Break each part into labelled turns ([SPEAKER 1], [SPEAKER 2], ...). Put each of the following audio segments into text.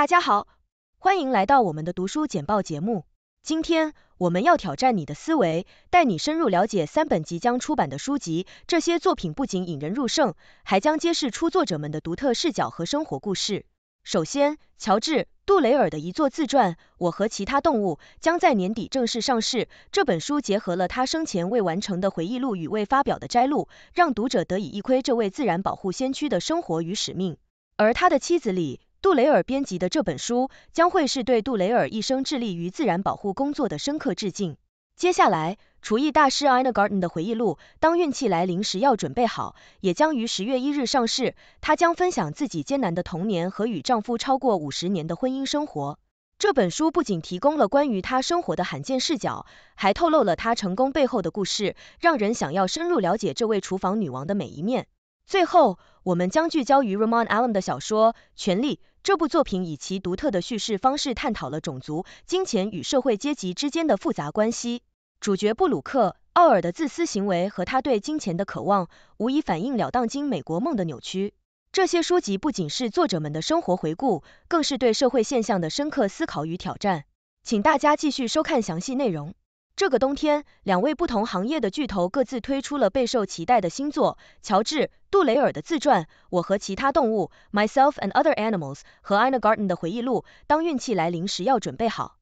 [SPEAKER 1] 大家好，欢迎来到我们的读书简报节目。今天我们要挑战你的思维，带你深入了解三本即将出版的书籍。这些作品不仅引人入胜，还将揭示出作者们的独特视角和生活故事。首先，乔治·杜雷尔的一座自传《我和其他动物》将在年底正式上市。这本书结合了他生前未完成的回忆录与未发表的摘录，让读者得以一窥这位自然保护先驱的生活与使命。而他的妻子李。杜雷尔编辑的这本书将会是对杜雷尔一生致力于自然保护工作的深刻致敬。接下来，厨艺大师 Ina Garten 的回忆录《当运气来临时要准备好》也将于十月一日上市。她将分享自己艰难的童年和与丈夫超过五十年的婚姻生活。这本书不仅提供了关于她生活的罕见视角，还透露了她成功背后的故事，让人想要深入了解这位厨房女王的每一面。最后，我们将聚焦于 Ramon Allen 的小说《权力》。这部作品以其独特的叙事方式，探讨了种族、金钱与社会阶级之间的复杂关系。主角布鲁克·奥尔的自私行为和他对金钱的渴望，无疑反映了当今美国梦的扭曲。这些书籍不仅是作者们的生活回顾，更是对社会现象的深刻思考与挑战。请大家继续收看详细内容。这个冬天，两位不同行业的巨头各自推出了备受期待的新作。乔治杜雷尔的自传《我和其他动物》（Myself and Other Animals） 和 Ina Garten 的回忆录《当运气来临时要准备好》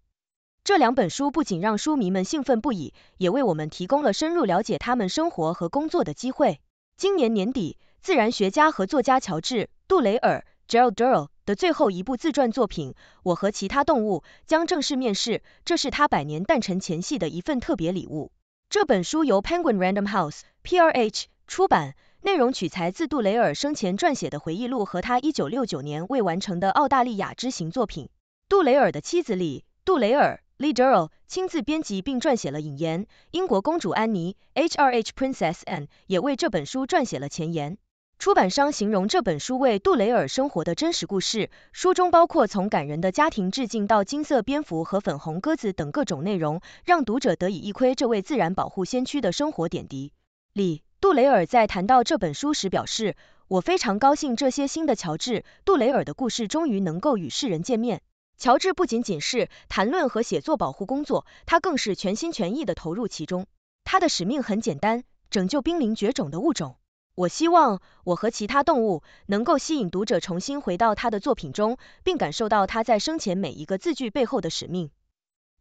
[SPEAKER 1] 这两本书不仅让书迷们兴奋不已，也为我们提供了深入了解他们生活和工作的机会。今年年底，自然学家和作家乔治·杜雷尔 g e r a l d Durrell） 的最后一部自传作品《我和其他动物》将正式面世，这是他百年诞辰前夕的一份特别礼物。这本书由 Penguin Random House（PRH） 出版。内容取材自杜雷尔生前撰写的回忆录和他一九六九年未完成的澳大利亚之行作品。杜雷尔的妻子李杜雷尔李杜 l 亲自编辑并撰写了引言，英国公主安妮 H.R.H.Princess Anne 也为这本书撰写了前言。出版商形容这本书为杜雷尔生活的真实故事，书中包括从感人的家庭致敬到金色蝙蝠和粉红鸽子等各种内容，让读者得以一窥这位自然保护先驱的生活点滴。李杜雷尔在谈到这本书时表示：“我非常高兴，这些新的乔治·杜雷尔的故事终于能够与世人见面。乔治不仅仅是谈论和写作保护工作，他更是全心全意的投入其中。他的使命很简单：拯救濒临绝种的物种。我希望我和其他动物能够吸引读者重新回到他的作品中，并感受到他在生前每一个字句背后的使命。”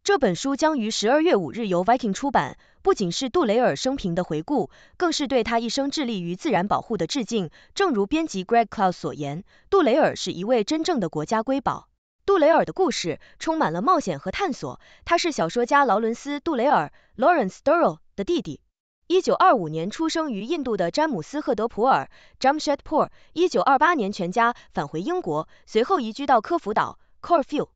[SPEAKER 1] 这本书将于十二月五日由 Viking 出版，不仅是杜雷尔生平的回顾，更是对他一生致力于自然保护的致敬。正如编辑 Greg Cloud 所言，杜雷尔是一位真正的国家瑰宝。杜雷尔的故事充满了冒险和探索。他是小说家劳伦斯·杜雷尔 （Lawrence Durrell） 的弟弟。一九二五年出生于印度的詹姆斯·赫德普尔 j a m s h e d p o r 一九二八年全家返回英国，随后移居到科孚岛 （Corfu）。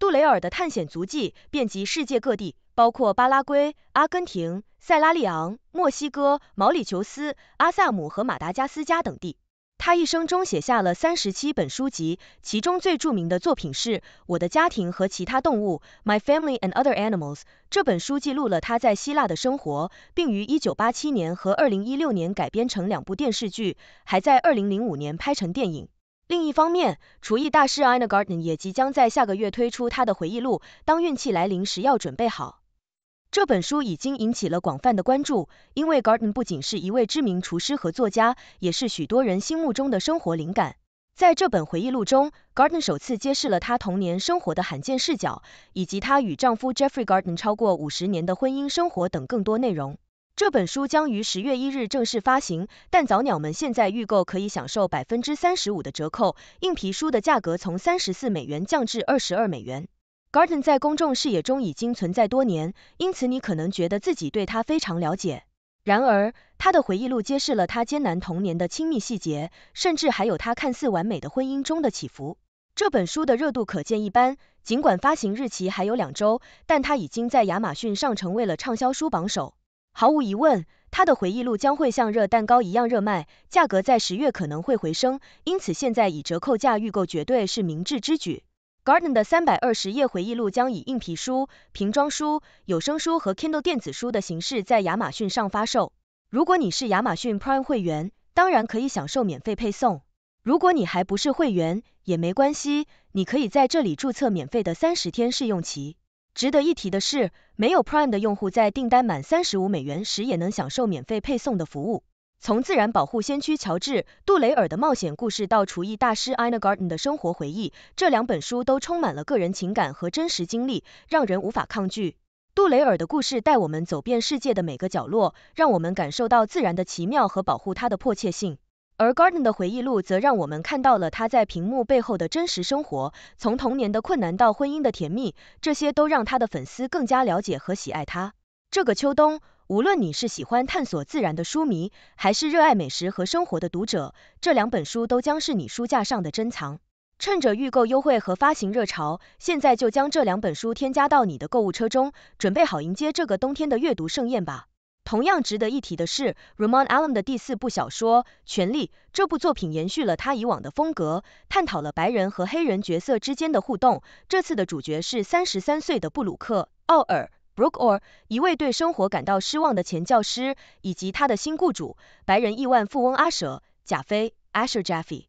[SPEAKER 1] 杜雷尔的探险足迹遍及世界各地，包括巴拉圭、阿根廷、塞拉利昂、墨西哥、毛里求斯、阿萨姆和马达加斯加等地。他一生中写下了三十七本书籍，其中最著名的作品是《我的家庭和其他动物》（My Family and Other Animals）。这本书记录了他在希腊的生活，并于1987年和2016年改编成两部电视剧，还在2005年拍成电影。另一方面，厨艺大师 Ina Garten 也即将在下个月推出她的回忆录《当运气来临时要准备好》。这本书已经引起了广泛的关注，因为 Garden 不仅是一位知名厨师和作家，也是许多人心目中的生活灵感。在这本回忆录中，Garden 首次揭示了她童年生活的罕见视角，以及她与丈夫 Jeffrey Garten 超过五十年的婚姻生活等更多内容。这本书将于十月一日正式发行，但早鸟们现在预购可以享受百分之三十五的折扣，硬皮书的价格从三十四美元降至二十二美元。Garden 在公众视野中已经存在多年，因此你可能觉得自己对他非常了解。然而，他的回忆录揭示了他艰难童年的亲密细节，甚至还有他看似完美的婚姻中的起伏。这本书的热度可见一斑，尽管发行日期还有两周，但它已经在亚马逊上成为了畅销书榜首。毫无疑问，他的回忆录将会像热蛋糕一样热卖，价格在十月可能会回升，因此现在以折扣价预购绝对是明智之举。g a r d e n 的三百二十页回忆录将以硬皮书、瓶装书、有声书和 Kindle 电子书的形式在亚马逊上发售。如果你是亚马逊 Prime 会员，当然可以享受免费配送。如果你还不是会员，也没关系，你可以在这里注册免费的三十天试用期。值得一提的是，没有 Prime 的用户在订单满三十五美元时也能享受免费配送的服务。从自然保护先驱乔治·杜雷尔的冒险故事到厨艺大师 Ina Garten 的生活回忆，这两本书都充满了个人情感和真实经历，让人无法抗拒。杜雷尔的故事带我们走遍世界的每个角落，让我们感受到自然的奇妙和保护它的迫切性。而 Garden 的回忆录则让我们看到了他在屏幕背后的真实生活，从童年的困难到婚姻的甜蜜，这些都让他的粉丝更加了解和喜爱他。这个秋冬，无论你是喜欢探索自然的书迷，还是热爱美食和生活的读者，这两本书都将是你书架上的珍藏。趁着预购优惠和发行热潮，现在就将这两本书添加到你的购物车中，准备好迎接这个冬天的阅读盛宴吧！同样值得一提的是，Ramon Allen 的第四部小说《权力》。这部作品延续了他以往的风格，探讨了白人和黑人角色之间的互动。这次的主角是三十三岁的布鲁克·奥尔 （Brooke Orr），一位对生活感到失望的前教师，以及他的新雇主——白人亿万富翁阿舍·贾菲 （Asher Jaffe）。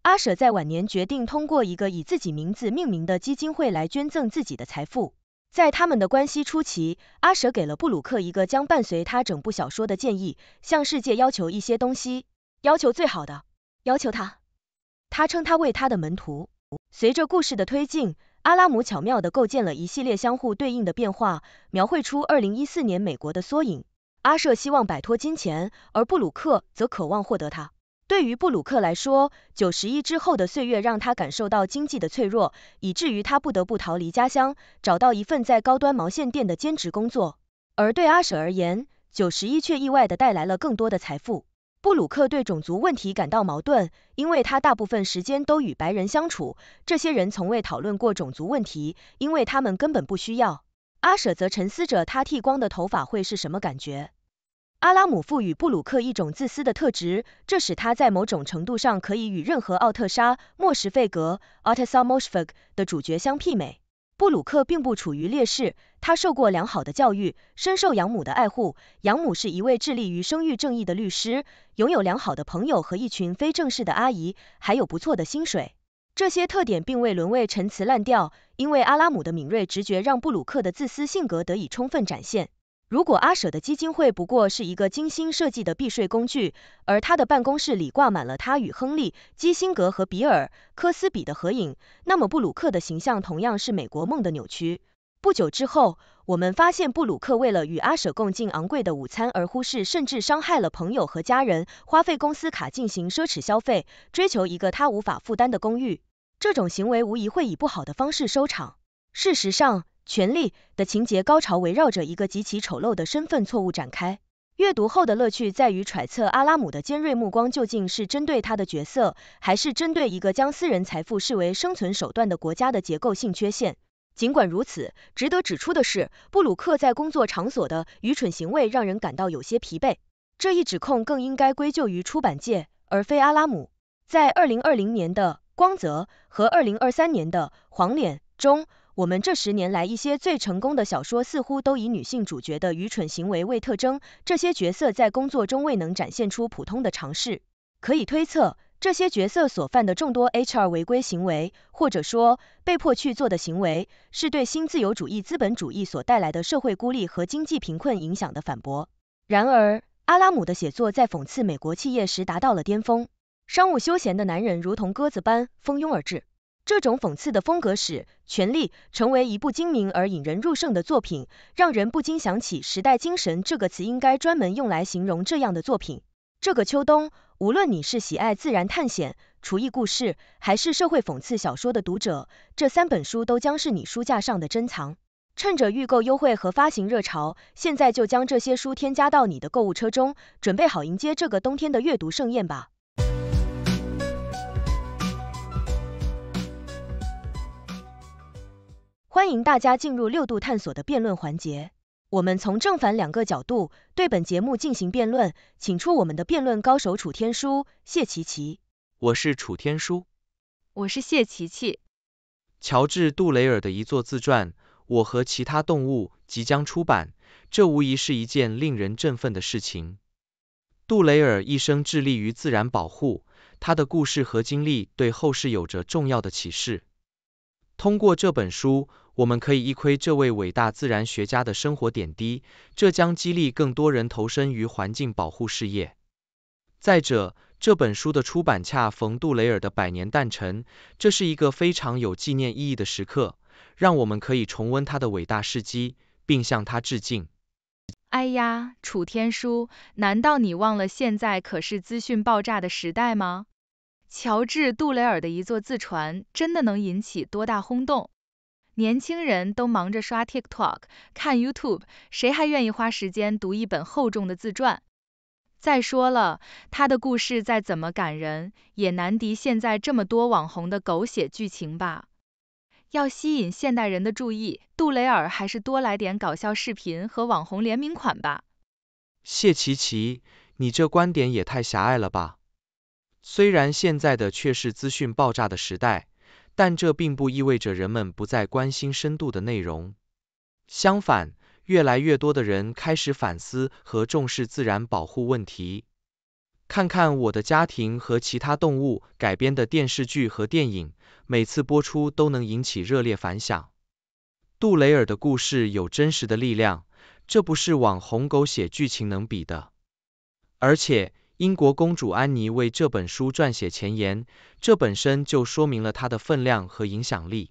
[SPEAKER 1] 阿舍在晚年决定通过一个以自己名字命名的基金会来捐赠自己的财富。在他们的关系初期，阿舍给了布鲁克一个将伴随他整部小说的建议，向世界要求一些东西，要求最好的，要求他。他称他为他的门徒。随着故事的推进，阿拉姆巧妙的构建了一系列相互对应的变化，描绘出2014年美国的缩影。阿舍希望摆脱金钱，而布鲁克则渴望获得它。对于布鲁克来说，九十一之后的岁月让他感受到经济的脆弱，以至于他不得不逃离家乡，找到一份在高端毛线店的兼职工作。而对阿舍而言，九十一却意外的带来了更多的财富。布鲁克对种族问题感到矛盾，因为他大部分时间都与白人相处，这些人从未讨论过种族问题，因为他们根本不需要。阿舍则沉思着，他剃光的头发会是什么感觉？阿拉姆赋予布鲁克一种自私的特质，这使他在某种程度上可以与任何奥特沙莫什费格 （Ottesa m o s h e 的主角相媲美。布鲁克并不处于劣势，他受过良好的教育，深受养母的爱护。养母是一位致力于生育正义的律师，拥有良好的朋友和一群非正式的阿姨，还有不错的薪水。这些特点并未沦为陈词滥调，因为阿拉姆的敏锐直觉让布鲁克的自私性格得以充分展现。如果阿舍的基金会不过是一个精心设计的避税工具，而他的办公室里挂满了他与亨利、基辛格和比尔·科斯比的合影，那么布鲁克的形象同样是美国梦的扭曲。不久之后，我们发现布鲁克为了与阿舍共进昂贵的午餐而忽视甚至伤害了朋友和家人，花费公司卡进行奢侈消费，追求一个他无法负担的公寓。这种行为无疑会以不好的方式收场。事实上，权力的情节高潮围绕着一个极其丑陋的身份错误展开。阅读后的乐趣在于揣测阿拉姆的尖锐目光究竟是针对他的角色，还是针对一个将私人财富视为生存手段的国家的结构性缺陷。尽管如此，值得指出的是，布鲁克在工作场所的愚蠢行为让人感到有些疲惫。这一指控更应该归咎于出版界，而非阿拉姆。在2020年的《光泽》和2023年的《黄脸》中。我们这十年来一些最成功的小说似乎都以女性主角的愚蠢行为为特征，这些角色在工作中未能展现出普通的尝试。可以推测，这些角色所犯的众多 HR 违规行为，或者说被迫去做的行为，是对新自由主义资本主义所带来的社会孤立和经济贫困影响的反驳。然而，阿拉姆的写作在讽刺美国企业时达到了巅峰。商务休闲的男人如同鸽子般蜂拥而至。这种讽刺的风格使《权力》成为一部精明而引人入胜的作品，让人不禁想起“时代精神”这个词应该专门用来形容这样的作品。这个秋冬，无论你是喜爱自然探险、厨艺故事，还是社会讽刺小说的读者，这三本书都将是你书架上的珍藏。趁着预购优惠和发行热潮，现在就将这些书添加到你的购物车中，准备好迎接这个冬天的阅读盛宴吧！欢迎大家进入六度探索的辩论环节。我们从正反两个角度对本节目进行辩论，请出我们的辩论高手楚天舒、
[SPEAKER 2] 谢琪琪。我是楚天舒，
[SPEAKER 3] 我是谢琪琪。
[SPEAKER 2] 乔治·杜雷尔的一座自传《我和其他动物》即将出版，这无疑是一件令人振奋的事情。杜雷尔一生致力于自然保护，他的故事和经历对后世有着重要的启示。通过这本书。我们可以一窥这位伟大自然学家的生活点滴，这将激励更多人投身于环境保护事业。再者，这本书的出版恰逢杜雷尔的百年诞辰，这是一个非常有纪念意义的时刻，让我们可以重温他的伟大事迹，并向他致敬。
[SPEAKER 3] 哎呀，楚天舒，难道你忘了现在可是资讯爆炸的时代吗？乔治·杜雷尔的一座自传，真的能引起多大轰动？年轻人都忙着刷 TikTok、看 YouTube，谁还愿意花时间读一本厚重的自传？再说了，他的故事再怎么感人，也难敌现在这么多网红的狗血剧情吧。要吸引现代人的注意，杜雷尔还是多来点搞笑视频和网红联名款吧。
[SPEAKER 2] 谢琪琪，你这观点也太狭隘了吧！虽然现在的却是资讯爆炸的时代。但这并不意味着人们不再关心深度的内容。相反，越来越多的人开始反思和重视自然保护问题。看看我的家庭和其他动物改编的电视剧和电影，每次播出都能引起热烈反响。杜雷尔的故事有真实的力量，这不是网红狗血剧情能比的。而且，英国公主安妮为这本书撰写前言，这本身就说明了它的分量和影响力。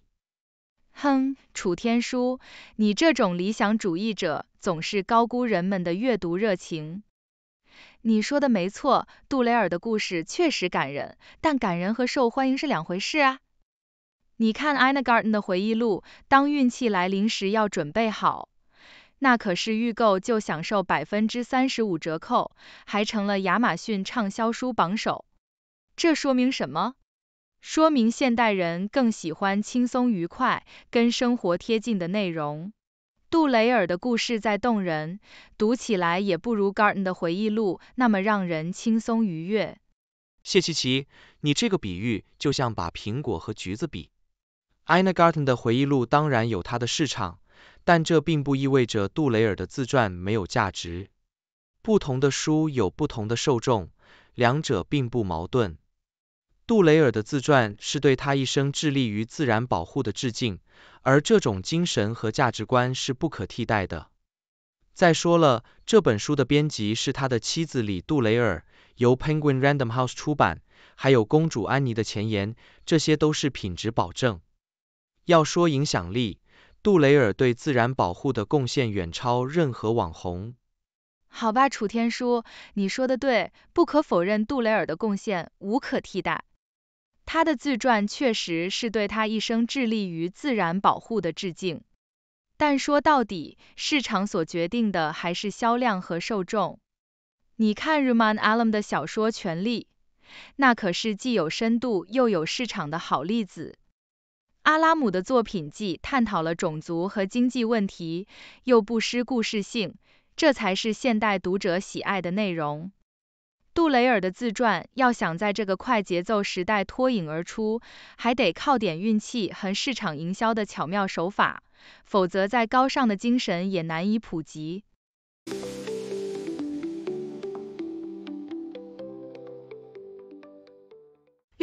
[SPEAKER 3] 哼，楚天书，你这种理想主义者总是高估人们的阅读热情。你说的没错，杜雷尔的故事确实感人，但感人和受欢迎是两回事啊。你看 Anne a g r t e n 的回忆录，当运气来临时要准备好。那可是预购就享受百分之三十五折扣，还成了亚马逊畅销书榜首。这说明什么？说明现代人更喜欢轻松愉快、跟生活贴近的内容。杜雷尔的故事在动人，读起来也不如 Garden 的回忆录那么让人轻松愉悦。
[SPEAKER 2] 谢琪琪，你这个比喻就像把苹果和橘子比。Ina Garten 的回忆录当然有它的市场。但这并不意味着杜雷尔的自传没有价值。不同的书有不同的受众，两者并不矛盾。杜雷尔的自传是对他一生致力于自然保护的致敬，而这种精神和价值观是不可替代的。再说了，这本书的编辑是他的妻子李杜雷尔，由 Penguin Random House 出版，还有公主安妮的前言，这些都是品质保证。要说影响力。杜雷尔对自然保护的贡献远超任何网红。
[SPEAKER 3] 好吧，楚天舒，你说的对，不可否认杜雷尔的贡献无可替代。他的自传确实是对他一生致力于自然保护的致敬。但说到底，市场所决定的还是销量和受众。你看 r o m a n Alam 的小说《权力》，那可是既有深度又有市场的好例子。阿拉姆的作品既探讨了种族和经济问题，又不失故事性，这才是现代读者喜爱的内容。杜雷尔的自传要想在这个快节奏时代脱颖而出，还得靠点运气和市场营销的巧妙手法，否则再高尚的精神也难以普及。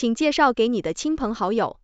[SPEAKER 4] 请介绍给你的亲朋好友。